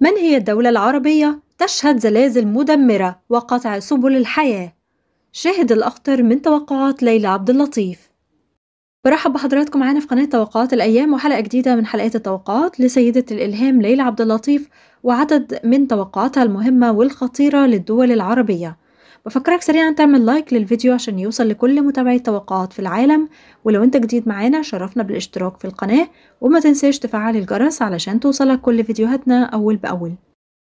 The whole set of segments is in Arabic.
من هي الدولة العربية تشهد زلازل مدمرة وقطع سبل الحياة؟ شاهد الأخطر من توقعات ليلى عبد اللطيف برحب بحضراتكم معانا في قناة توقعات الأيام وحلقة جديدة من حلقات التوقعات لسيدة الإلهام ليلى عبد اللطيف وعدد من توقعاتها المهمة والخطيرة للدول العربية بفكرك سريعا تعمل لايك للفيديو عشان يوصل لكل متابعي التوقعات في العالم ولو انت جديد معانا شرفنا بالاشتراك في القناة وما تنساش تفعل الجرس علشان توصلك كل فيديوهاتنا أول بأول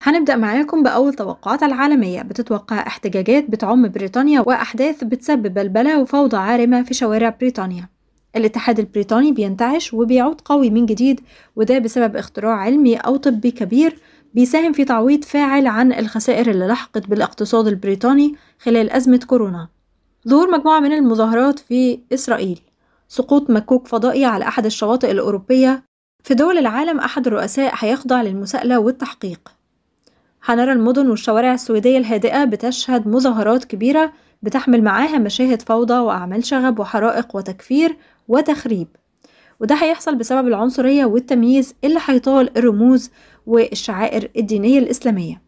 هنبدأ معاكم بأول توقعات العالمية بتتوقع احتجاجات بتعم بريطانيا وأحداث بتسبب بلبلة وفوضى عارمة في شوارع بريطانيا الاتحاد البريطاني بينتعش وبيعود قوي من جديد وده بسبب اختراع علمي أو طبي كبير بيساهم في تعويض فاعل عن الخسائر اللي لحقت بالاقتصاد البريطاني خلال أزمة كورونا ظهور مجموعة من المظاهرات في إسرائيل سقوط مكوك فضائي على أحد الشواطئ الأوروبية في دول العالم أحد الرؤساء هيخضع للمساءلة والتحقيق هنرى المدن والشوارع السويدية الهادئة بتشهد مظاهرات كبيرة بتحمل معاها مشاهد فوضى وأعمال شغب وحرائق وتكفير وتخريب وده هيحصل بسبب العنصرية والتمييز اللي هيطال الرموز والشعائر الدينية الإسلامية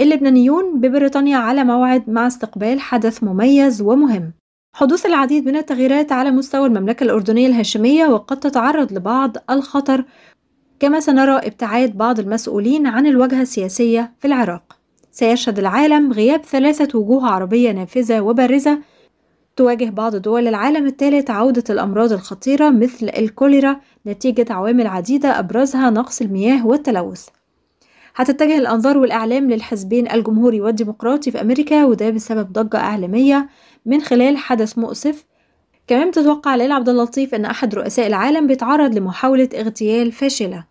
اللبنانيون ببريطانيا على موعد مع استقبال حدث مميز ومهم حدوث العديد من التغييرات على مستوى المملكة الأردنية الهاشمية وقد تتعرض لبعض الخطر كما سنرى ابتعاد بعض المسؤولين عن الواجهة السياسية في العراق سيشهد العالم غياب ثلاثة وجوه عربية نافذة وبارزة تواجه بعض دول العالم الثالث عودة الأمراض الخطيرة مثل الكوليرا نتيجة عوامل عديدة أبرزها نقص المياه والتلوث هتتجه الأنظار والإعلام للحزبين الجمهوري والديمقراطي في أمريكا وده بسبب ضجة إعلامية من خلال حدث مؤسف كمان تتوقع ليلى عبد اللطيف أن أحد رؤساء العالم بيتعرض لمحاولة اغتيال فاشلة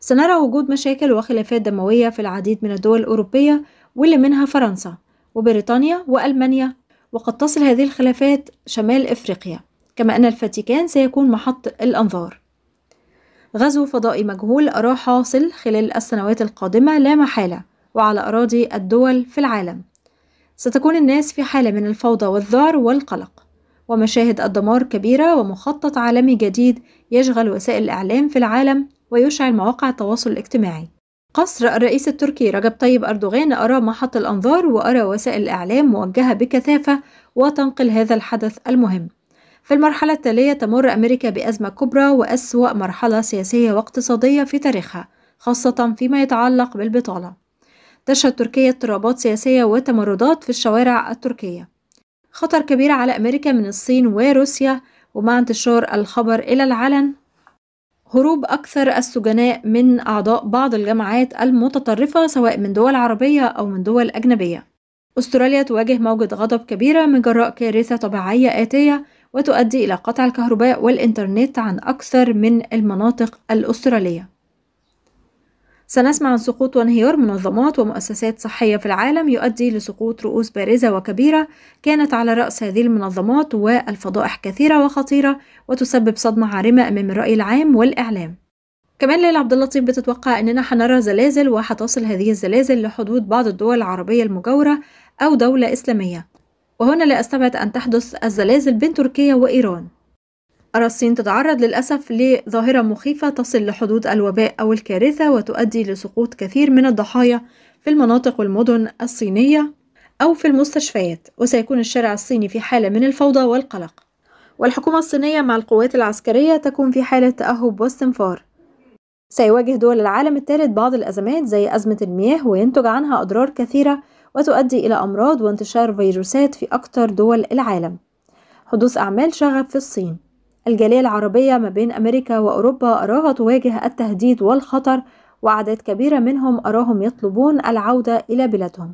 سنرى وجود مشاكل وخلافات دموية في العديد من الدول الأوروبية واللي منها فرنسا وبريطانيا وألمانيا وقد تصل هذه الخلافات شمال أفريقيا كما أن الفاتيكان سيكون محط الأنظار غزو فضائي مجهول أراه حاصل خلال السنوات القادمة لا محالة وعلى أراضي الدول في العالم ستكون الناس في حالة من الفوضى والذعر والقلق ومشاهد الدمار كبيرة ومخطط عالمي جديد يشغل وسائل الإعلام في العالم ويشعل مواقع التواصل الاجتماعي قصر الرئيس التركي رجب طيب أردوغان أرى محط الأنظار وأرى وسائل الإعلام موجهة بكثافة وتنقل هذا الحدث المهم. في المرحلة التالية تمر أمريكا بأزمة كبرى وأسوأ مرحلة سياسية واقتصادية في تاريخها، خاصة فيما يتعلق بالبطالة. تشهد تركيا اضطرابات سياسية وتمردات في الشوارع التركية. خطر كبير على أمريكا من الصين وروسيا ومع انتشار الخبر إلى العلن هروب أكثر السجناء من أعضاء بعض الجامعات المتطرفة سواء من دول عربية أو من دول أجنبية. أستراليا تواجه موجة غضب كبيرة من جراء كارثة طبيعية آتية وتؤدي إلى قطع الكهرباء والإنترنت عن أكثر من المناطق الأسترالية. سنسمع عن سقوط وانهيار منظمات ومؤسسات صحية في العالم يؤدي لسقوط رؤوس بارزة وكبيرة كانت على رأس هذه المنظمات والفضائح كثيرة وخطيرة وتسبب صدمة عارمة أمام الرأي العام والإعلام. كمان ليلى عبد اللطيف بتتوقع اننا هنرى زلازل وهتصل هذه الزلازل لحدود بعض الدول العربية المجاورة أو دولة إسلامية وهنا لا أستبعد أن تحدث الزلازل بين تركيا وإيران أرى الصين تتعرض للأسف لظاهرة مخيفة تصل لحدود الوباء أو الكارثة وتؤدي لسقوط كثير من الضحايا في المناطق والمدن الصينية أو في المستشفيات وسيكون الشارع الصيني في حالة من الفوضى والقلق والحكومة الصينية مع القوات العسكرية تكون في حالة تأهب واستنفار سيواجه دول العالم الثالث بعض الأزمات زي أزمة المياه وينتج عنها أضرار كثيرة وتؤدي إلى أمراض وانتشار فيروسات في أكثر دول العالم حدوث أعمال شغب في الصين الجالية العربية ما بين أمريكا وأوروبا أراها تواجه التهديد والخطر وأعداد كبيرة منهم أراهم يطلبون العودة إلى بلادهم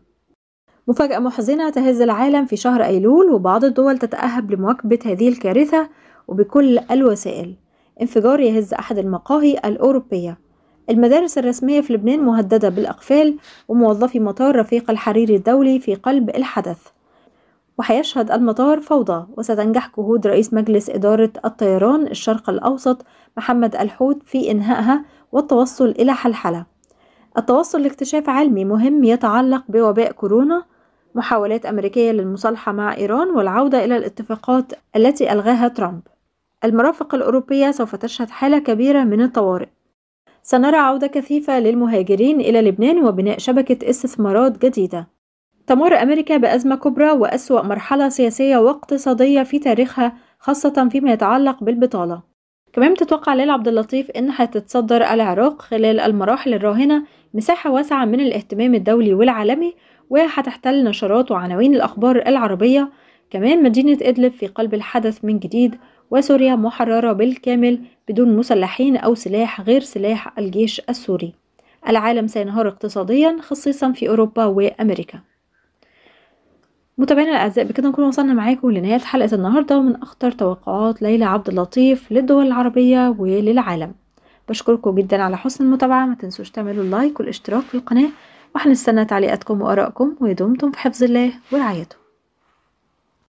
مفاجأة محزنة تهز العالم في شهر أيلول وبعض الدول تتأهب لمواكبة هذه الكارثة وبكل الوسائل انفجار يهز أحد المقاهي الأوروبية المدارس الرسمية في لبنان مهددة بالأقفال وموظفي مطار رفيق الحريري الدولي في قلب الحدث وحيشهد المطار فوضى وستنجح جهود رئيس مجلس إدارة الطيران الشرق الأوسط محمد الحوت في إنهائها والتوصل إلى حلحلة التوصل لاكتشاف علمي مهم يتعلق بوباء كورونا محاولات أمريكية للمصالحة مع إيران والعودة إلى الاتفاقات التي ألغاها ترامب المرافق الأوروبية سوف تشهد حالة كبيرة من الطوارئ سنرى عودة كثيفة للمهاجرين إلى لبنان وبناء شبكة استثمارات جديدة تمر أمريكا بأزمة كبرى وأسوأ مرحلة سياسية واقتصادية في تاريخها خاصة فيما يتعلق بالبطالة كمان بتتوقع ليلى عبد اللطيف إن هتتصدر العراق خلال المراحل الراهنة مساحة واسعة من الاهتمام الدولي والعالمي وهتحتل نشرات وعناوين الأخبار العربية كمان مدينة إدلب في قلب الحدث من جديد وسوريا محررة بالكامل بدون مسلحين أو سلاح غير سلاح الجيش السوري العالم سينهار اقتصاديا خصيصا في أوروبا وأمريكا متابعينا الاعزاء بكده نكون وصلنا معاكم لنهايه حلقه النهارده ومن اخطر توقعات ليلى عبد اللطيف للدول العربيه وللعالم بشكركم جدا على حسن المتابعه ما تنسوش تعملوا لايك والاشتراك في القناه وهنستنى تعليقاتكم وارائكم ودمتم في حفظ الله ورعايته